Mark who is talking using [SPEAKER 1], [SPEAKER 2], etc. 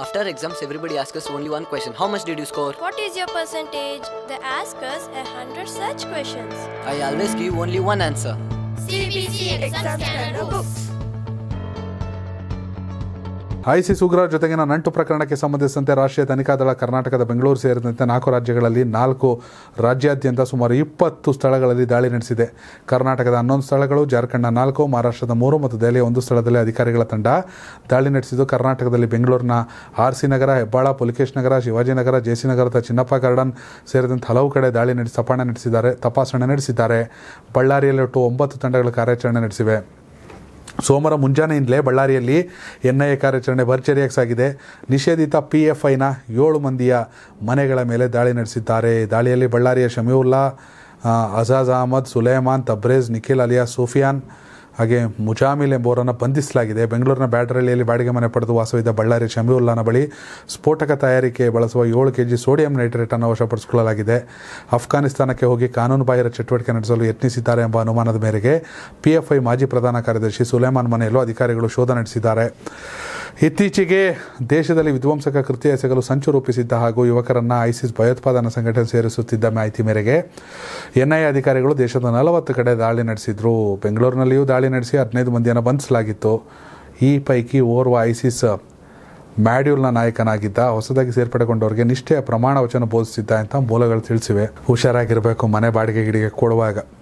[SPEAKER 1] After exams, everybody asks us only one question. How much did you score? What is your percentage? They ask us a hundred such questions. I always
[SPEAKER 2] give only one answer.
[SPEAKER 1] CBC Exam Books.
[SPEAKER 2] ISIS ಉಗ್ರರ ಜೊತೆಗಿನ ನಂಟು ಪ್ರಕರಣಕ್ಕೆ ಸಂಬಂಧಿಸಿದಂತೆ ರಾಷ್ಟ್ರೀಯ ತನಿಖಾ ದಳ ಕರ್ನಾಟಕದ ಬೆಂಗಳೂರು ಸೇರಿದಂತೆ ನಾಲ್ಕು ರಾಜ್ಯಗಳಲ್ಲಿ ನಾಲ್ಕು ರಾಜ್ಯಾದ್ಯಂತ ಸುಮಾರು ಇಪ್ಪತ್ತು ಸ್ಥಳಗಳಲ್ಲಿ ದಾಳಿ ನಡೆಸಿದೆ ಕರ್ನಾಟಕದ ಹನ್ನೊಂದು ಸ್ಥಳಗಳು ಜಾರ್ಖಂಡ್ನ ನಾಲ್ಕು ಮಹಾರಾಷ್ಟ್ರದ ಮೂರು ಮತ್ತು ದೆಹಲಿಯ ಒಂದು ಸ್ಥಳದಲ್ಲಿ ಅಧಿಕಾರಿಗಳ ತಂಡ ದಾಳಿ ನಡೆಸಿದ್ದು ಕರ್ನಾಟಕದಲ್ಲಿ ಬೆಂಗಳೂರಿನ ಆರ್ ಸಿ ನಗರ ಹೆಬ್ಬಾಳ ಪುಲಿಕೇಶ್ ನಗರ ಶಿವಾಜಿನಗರ ಜೆಸಿನಗರದ ಚಿನ್ನಪ್ಪ ಗಾರ್ಡನ್ ಸೇರಿದಂತೆ ಹಲವು ಕಡೆ ದಾಳಿ ನಡೆಸಿ ತಪಾಣೆ ನಡೆಸಿದ್ದಾರೆ ತಪಾಸಣೆ ನಡೆಸಿದ್ದಾರೆ ಬಳ್ಳಾರಿಯಲ್ಲಿ ಒಟ್ಟು ಒಂಬತ್ತು ತಂಡಗಳ ಕಾರ್ಯಾಚರಣೆ ನಡೆಸಿವೆ ಸೋಮವಾರ ಮುಂಜಾನೆಯಿಂದಲೇ ಬಳ್ಳಾರಿಯಲ್ಲಿ ಎನ್ ಐ ಕಾರ್ಯಾಚರಣೆ ಭರ್ಜರಿಯಾಗಿ ಸಾಗಿದೆ ನಿಷೇಧಿತ ಪಿ ಎಫ್ ಐನ ಏಳು ಮಂದಿಯ ಮನೆಗಳ ಮೇಲೆ ದಾಳಿ ನಡೆಸಿದ್ದಾರೆ ದಾಳಿಯಲ್ಲಿ ಬಳ್ಳಾರಿಯ ಶಮೀವುಲ್ಲಾ ಅಜಾಜ್ ಅಹಮದ್ ಸುಲೇಮಾನ್ ತಬ್ರೇಜ್ ನಿಖಿಲ್ ಅಲಿಯಾ ಸೂಫಿಯಾನ್ ಹಾಗೆ ಮುಜಾಮಿಲ್ ಎಂಬುವರನ್ನು ಬಂಧಿಸಲಾಗಿದೆ ಬೆಂಗಳೂರಿನ ಬ್ಯಾಟರಳ್ಳಿಯಲ್ಲಿ ಬಾಡಿಗೆ ಮನೆ ಪಡೆದು ವಾಸವಿದ್ದ ಬಳ್ಳಾರಿ ಶಮೀವುಲ್ಲಾನ ಬಳಿ ಸ್ಫೋಟಕ ತಯಾರಿಕೆ ಬಳಸುವ ಏಳು ಕೆಜಿ ಸೋಡಿಯಂ ನೈಟ್ರೇಟನ್ನು ವಶಪಡಿಸಿಕೊಳ್ಳಲಾಗಿದೆ ಅಫ್ಘಾನಿಸ್ತಾನಕ್ಕೆ ಹೋಗಿ ಕಾನೂನುಬಾಹಿರ ಚಟುವಟಿಕೆ ನಡೆಸಲು ಯತ್ನಿಸಿದ್ದಾರೆ ಎಂಬ ಅನುಮಾನದ ಮೇರೆಗೆ ಪಿಎಫ್ಐ ಮಾಜಿ ಪ್ರಧಾನ ಕಾರ್ಯದರ್ಶಿ ಸುಲೇಮಾನ್ ಮನೆಯಲ್ಲೂ ಅಧಿಕಾರಿಗಳು ಶೋಧ ನಡೆಸಿದ್ದಾರೆ ಇತ್ತೀಚೆಗೆ ದೇಶದಲ್ಲಿ ವಿಧ್ವಂಸಕ ಕೃತ್ಯ ಎಸಗಲು ಸಂಚು ರೂಪಿಸಿದ್ದ ಹಾಗೂ ಯುವಕರನ್ನು ಐಸಿಸ್ ಭಯೋತ್ಪಾದನಾ ಸಂಘಟನೆ ಸೇರಿಸುತ್ತಿದ್ದ ಮಾಹಿತಿ ಮೇರೆಗೆ ಎನ್ಐಎ ಅಧಿಕಾರಿಗಳು ದೇಶದ ನಲವತ್ತು ಕಡೆ ದಾಳಿ ನಡೆಸಿದ್ರು ಬೆಂಗಳೂರಿನಲ್ಲಿಯೂ ದಾಳಿ ನಡೆಸಿ ಹದಿನೈದು ಮಂದಿಯನ್ನು ಬಂಧಿಸಲಾಗಿತ್ತು ಈ ಪೈಕಿ ಓರ್ವ ಐಸಿಸ್ ಮ್ಯಾಡ್ಯೂಲ್ನ ನಾಯಕನಾಗಿದ್ದ ಹೊಸದಾಗಿ ಸೇರ್ಪಡೆಗೊಂಡವರಿಗೆ ನಿಷ್ಠೆಯ ಪ್ರಮಾಣ ವಚನ ಬೋಧಿಸಿದ್ದ ಅಂತ ಮೂಲಗಳು ತಿಳಿಸಿವೆ ಹುಷಾರಾಗಿರಬೇಕು ಮನೆ ಬಾಡಿಗೆ ಗಿಡಿಗೆ ಕೊಡುವಾಗ